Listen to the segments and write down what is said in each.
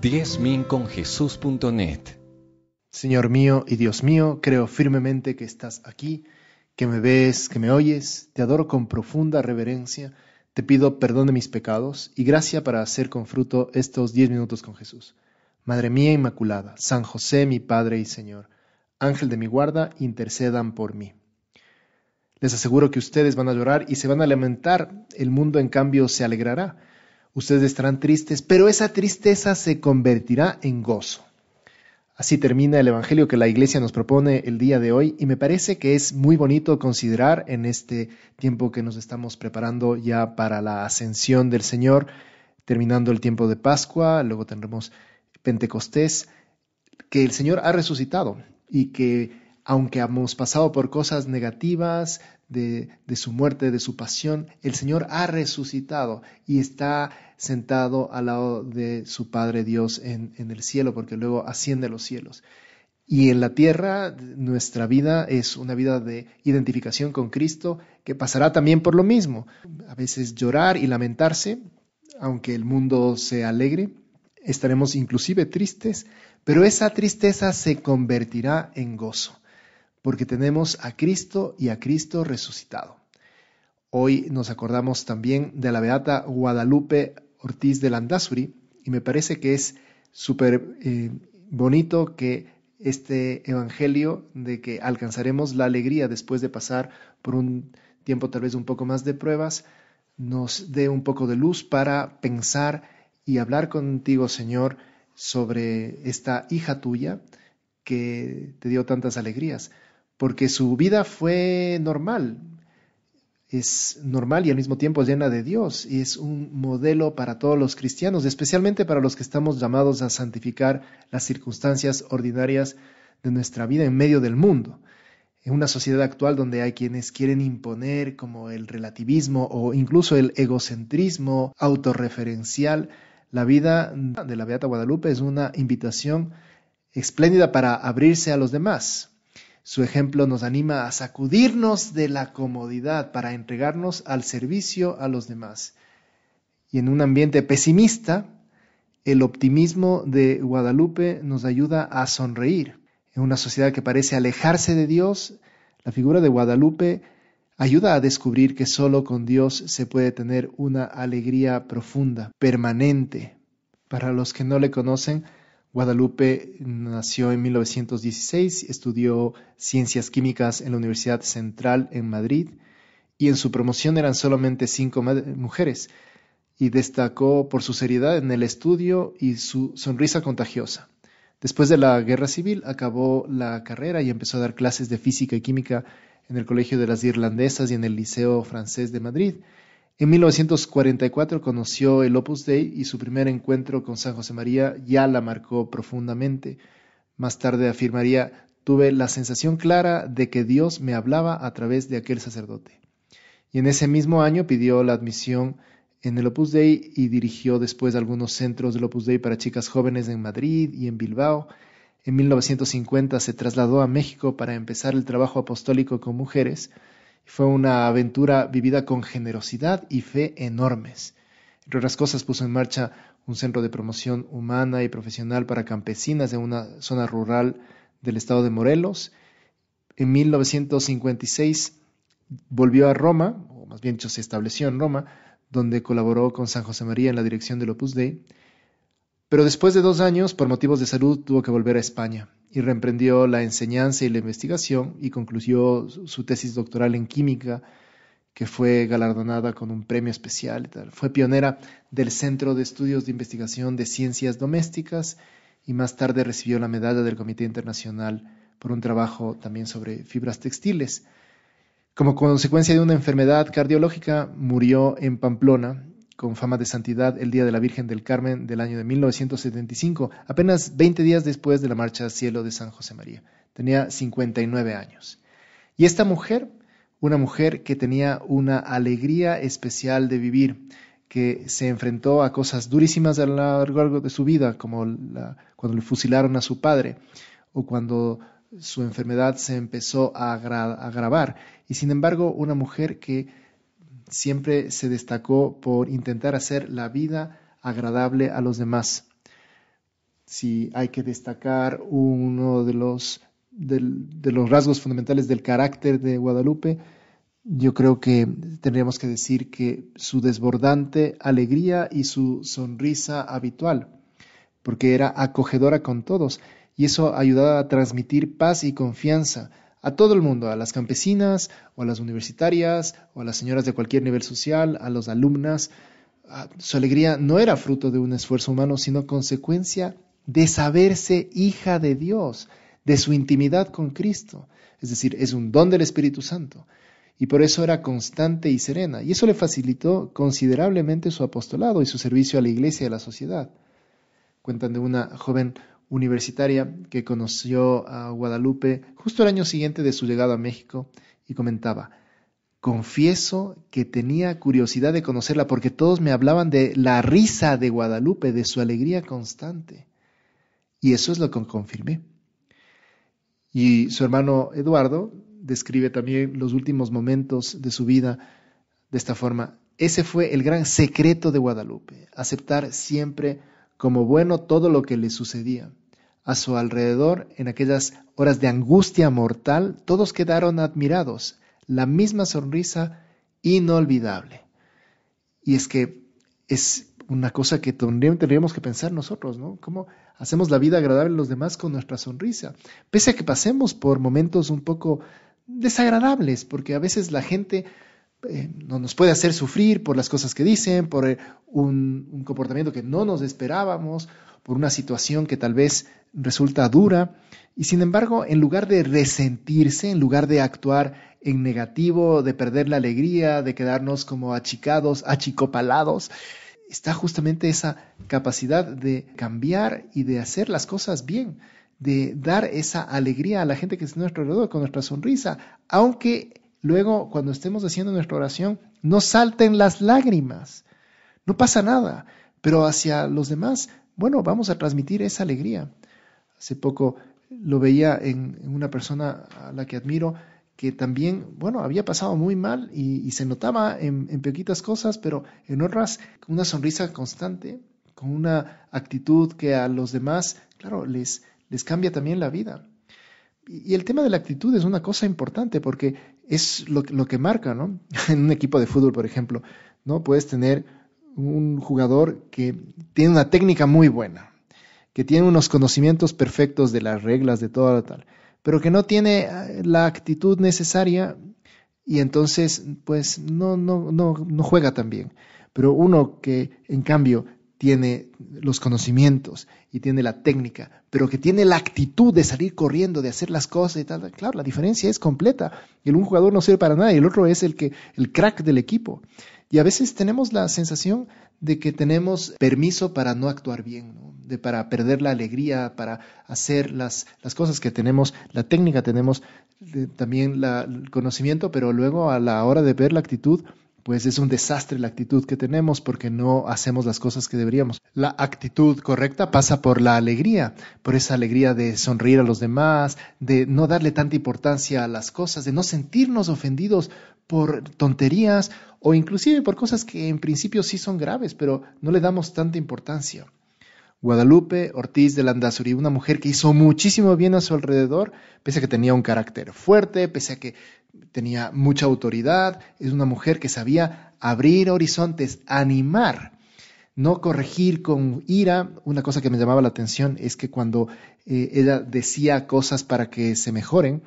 10000 Señor mío y Dios mío, creo firmemente que estás aquí, que me ves, que me oyes, te adoro con profunda reverencia, te pido perdón de mis pecados y gracia para hacer con fruto estos diez minutos con Jesús. Madre mía Inmaculada, San José mi Padre y Señor, Ángel de mi guarda, intercedan por mí. Les aseguro que ustedes van a llorar y se van a lamentar, el mundo en cambio se alegrará Ustedes estarán tristes, pero esa tristeza se convertirá en gozo. Así termina el Evangelio que la Iglesia nos propone el día de hoy y me parece que es muy bonito considerar en este tiempo que nos estamos preparando ya para la ascensión del Señor, terminando el tiempo de Pascua, luego tendremos Pentecostés, que el Señor ha resucitado y que aunque hemos pasado por cosas negativas, de, su muerte, de su pasión, el Señor ha resucitado y está sentado al lado de su Padre Dios en, en el cielo, porque luego asciende a los cielos. Y en la tierra nuestra vida es una vida de identificación con Cristo que pasará también por lo mismo. A veces llorar y lamentarse, aunque el mundo se alegre, estaremos inclusive tristes, pero esa tristeza se convertirá en gozo porque tenemos a Cristo y a Cristo resucitado. Hoy nos acordamos también de la beata Guadalupe Ortiz de Landazuri y me parece que es súper eh, bonito que este evangelio de que alcanzaremos la alegría después de pasar por un tiempo tal vez un poco más de pruebas, nos dé un poco de luz para pensar y hablar contigo, Señor, sobre esta hija tuya que te dio tantas alegrías porque su vida fue normal, es normal y al mismo tiempo llena de Dios y es un modelo para todos los cristianos, especialmente para los que estamos llamados a santificar las circunstancias ordinarias de nuestra vida en medio del mundo. En una sociedad actual donde hay quienes quieren imponer como el relativismo o incluso el egocentrismo autorreferencial, la vida de la Beata Guadalupe es una invitación espléndida para abrirse a los demás, su ejemplo nos anima a sacudirnos de la comodidad para entregarnos al servicio a los demás. Y en un ambiente pesimista, el optimismo de Guadalupe nos ayuda a sonreír. En una sociedad que parece alejarse de Dios, la figura de Guadalupe ayuda a descubrir que solo con Dios se puede tener una alegría profunda, permanente. Para los que no le conocen, Guadalupe nació en 1916, estudió ciencias químicas en la Universidad Central en Madrid y en su promoción eran solamente cinco mujeres y destacó por su seriedad en el estudio y su sonrisa contagiosa. Después de la Guerra Civil acabó la carrera y empezó a dar clases de física y química en el Colegio de las Irlandesas y en el Liceo Francés de Madrid. En 1944 conoció el Opus Dei y su primer encuentro con San José María ya la marcó profundamente. Más tarde afirmaría, tuve la sensación clara de que Dios me hablaba a través de aquel sacerdote. Y en ese mismo año pidió la admisión en el Opus Dei y dirigió después algunos centros del Opus Dei para chicas jóvenes en Madrid y en Bilbao. En 1950 se trasladó a México para empezar el trabajo apostólico con mujeres fue una aventura vivida con generosidad y fe enormes. Entre otras cosas, puso en marcha un centro de promoción humana y profesional para campesinas de una zona rural del estado de Morelos. En 1956 volvió a Roma, o más bien se estableció en Roma, donde colaboró con San José María en la dirección del Opus Dei pero después de dos años, por motivos de salud, tuvo que volver a España y reemprendió la enseñanza y la investigación y concluyó su tesis doctoral en química, que fue galardonada con un premio especial. Fue pionera del Centro de Estudios de Investigación de Ciencias Domésticas y más tarde recibió la medalla del Comité Internacional por un trabajo también sobre fibras textiles. Como consecuencia de una enfermedad cardiológica, murió en Pamplona con fama de santidad el Día de la Virgen del Carmen del año de 1975, apenas 20 días después de la marcha al cielo de San José María. Tenía 59 años. Y esta mujer, una mujer que tenía una alegría especial de vivir, que se enfrentó a cosas durísimas a lo largo de su vida, como cuando le fusilaron a su padre o cuando su enfermedad se empezó a agravar. Y sin embargo, una mujer que siempre se destacó por intentar hacer la vida agradable a los demás. Si hay que destacar uno de los, de, los rasgos fundamentales del carácter de Guadalupe, yo creo que tendríamos que decir que su desbordante alegría y su sonrisa habitual, porque era acogedora con todos, y eso ayudaba a transmitir paz y confianza a todo el mundo, a las campesinas o a las universitarias o a las señoras de cualquier nivel social, a los alumnas. Ah, su alegría no era fruto de un esfuerzo humano, sino consecuencia de saberse hija de Dios, de su intimidad con Cristo. Es decir, es un don del Espíritu Santo. Y por eso era constante y serena. Y eso le facilitó considerablemente su apostolado y su servicio a la iglesia y a la sociedad. Cuentan de una joven universitaria que conoció a Guadalupe justo el año siguiente de su llegada a México y comentaba, confieso que tenía curiosidad de conocerla porque todos me hablaban de la risa de Guadalupe, de su alegría constante. Y eso es lo que confirmé. Y su hermano Eduardo describe también los últimos momentos de su vida de esta forma. Ese fue el gran secreto de Guadalupe, aceptar siempre como bueno todo lo que le sucedía. A su alrededor, en aquellas horas de angustia mortal, todos quedaron admirados, la misma sonrisa inolvidable. Y es que es una cosa que tendríamos que pensar nosotros, ¿no? ¿Cómo hacemos la vida agradable a los demás con nuestra sonrisa? Pese a que pasemos por momentos un poco desagradables, porque a veces la gente eh, no nos puede hacer sufrir por las cosas que dicen, por eh, un, un, comportamiento que no nos esperábamos, por una situación que tal vez resulta dura. Y sin embargo, en lugar de resentirse, en lugar de actuar en negativo, de perder la alegría, de quedarnos como achicados, achicopalados, está justamente esa capacidad de cambiar y de hacer las cosas bien, de dar esa alegría a la gente que está a nuestro alrededor con nuestra sonrisa, aunque luego cuando estemos haciendo nuestra oración, no salten las lágrimas. No pasa nada, pero hacia los demás, bueno, vamos a transmitir esa alegría. Hace poco lo veía en, una persona a la que admiro que también, bueno, había pasado muy mal y, se notaba en, en cosas, pero en otras, con una sonrisa constante, con una actitud que a los demás, claro, les, les cambia también la vida. Y el tema de la actitud es una cosa importante porque es lo, lo, que marca, ¿no? en un equipo de fútbol, por ejemplo, ¿no? Puedes tener un jugador que tiene una técnica muy buena, que tiene unos conocimientos perfectos de las reglas, de todo lo tal, pero que no tiene eh, la actitud necesaria y entonces, pues, no, no, no, no juega tan bien. Pero uno que, en cambio, tiene los conocimientos y tiene la técnica, pero que tiene la actitud de salir corriendo, de hacer las cosas y tal. Claro, la diferencia es completa. El un jugador no sirve para nada y el otro es el que el crack del equipo. Y a veces tenemos la sensación de que tenemos permiso para no actuar bien, De, para perder la alegría, para hacer las, las cosas que tenemos, la técnica tenemos, también la, el conocimiento, pero luego a la hora de ver la actitud pues es un desastre la actitud que tenemos porque no hacemos las cosas que deberíamos. La actitud correcta pasa por la alegría, por esa alegría de sonreír a los demás, de no darle tanta importancia a las cosas, de no sentirnos ofendidos por tonterías o inclusive por cosas que en principio sí son graves, pero no le damos tanta importancia. Guadalupe Ortiz de Landazuri, una mujer que hizo muchísimo bien a su alrededor, pese a que tenía un carácter fuerte, pese a que tenía mucha autoridad, es una mujer que sabía abrir horizontes, animar, no corregir con ira. Una cosa que me llamaba la atención es que cuando eh, ella decía cosas para que se mejoren,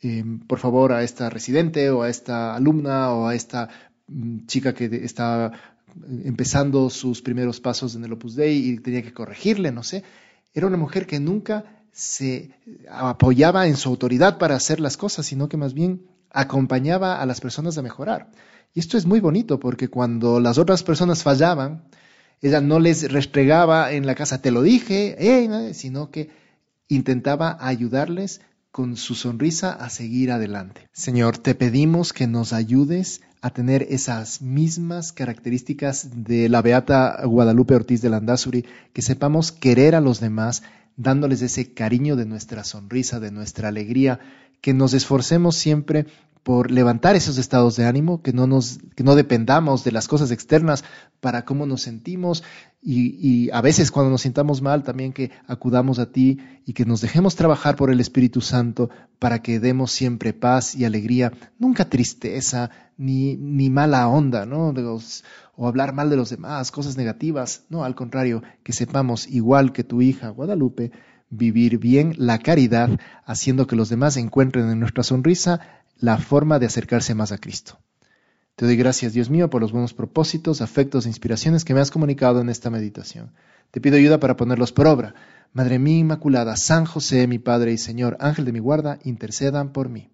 em, por favor a esta residente o a esta alumna o a esta mm, chica que está eh, empezando sus primeros pasos en el Opus Dei y tenía que corregirle, no sé, era una mujer que nunca se eh, apoyaba en su autoridad para hacer las cosas, sino que más bien acompañaba a las personas a mejorar. Y esto es muy bonito porque cuando las otras personas fallaban, ella no les restregaba en la casa, te lo dije, sino que intentaba ayudarles con su sonrisa a seguir adelante. Señor, te pedimos que nos ayudes a tener esas mismas características de la beata Guadalupe Ortiz de Landazuri, que sepamos querer a los demás, dándoles ese cariño de nuestra sonrisa, de nuestra alegría, que nos esforcemos siempre por levantar esos estados de ánimo, que no, nos, que no dependamos de las cosas externas para cómo nos sentimos y, a veces cuando nos sintamos mal también que acudamos a ti y que nos dejemos trabajar por el Espíritu Santo para que demos siempre paz y alegría, nunca tristeza ni, ni mala onda, ¿no? o hablar mal de los demás, cosas negativas, no, al contrario, que sepamos, igual que tu hija Guadalupe, vivir bien la caridad, haciendo que los demás encuentren en nuestra sonrisa la forma de acercarse más a Cristo. Te doy gracias, Dios mío, por los buenos propósitos, afectos e inspiraciones que me has comunicado en esta meditación. Te pido ayuda para ponerlos por obra. Madre mía Inmaculada, San José, mi Padre y Señor, Ángel de mi guarda, intercedan por mí.